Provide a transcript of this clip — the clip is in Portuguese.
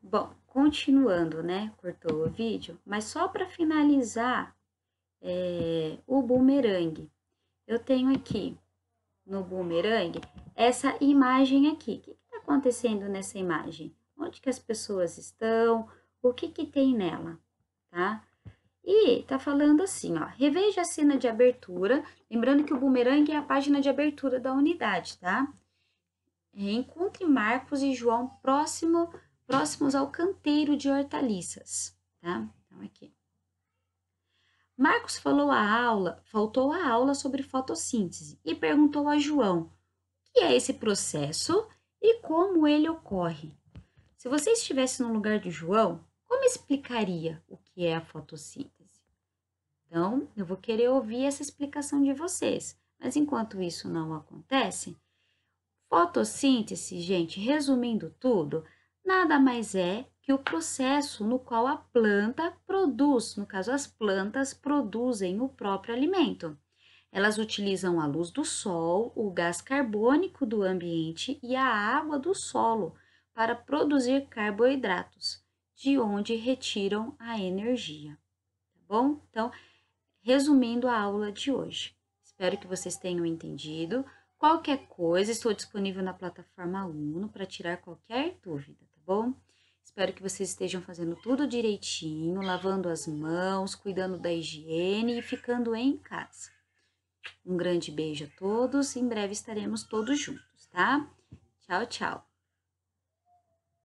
Bom, continuando, né? Cortou o vídeo, mas só para finalizar é, o boomerang. Eu tenho aqui no boomerang essa imagem aqui. O que está acontecendo nessa imagem? Onde que as pessoas estão? O que que tem nela, tá? E tá falando assim, ó, reveja a cena de abertura, lembrando que o boomerang é a página de abertura da unidade, tá? Encontre Marcos e João próximo próximos ao canteiro de hortaliças, tá? Então, aqui. Marcos falou a aula, faltou a aula sobre fotossíntese e perguntou a João o que é esse processo e como ele ocorre. Se você estivesse no lugar de João, como explicaria o que é a fotossíntese? Então, eu vou querer ouvir essa explicação de vocês, mas enquanto isso não acontece, fotossíntese, gente, resumindo tudo, nada mais é que o processo no qual a planta produz, no caso, as plantas produzem o próprio alimento. Elas utilizam a luz do sol, o gás carbônico do ambiente e a água do solo para produzir carboidratos, de onde retiram a energia. Tá bom? Então, resumindo a aula de hoje. Espero que vocês tenham entendido. Qualquer coisa, estou disponível na plataforma Aluno para tirar qualquer dúvida bom? Espero que vocês estejam fazendo tudo direitinho, lavando as mãos, cuidando da higiene e ficando em casa. Um grande beijo a todos, em breve estaremos todos juntos, tá? Tchau, tchau!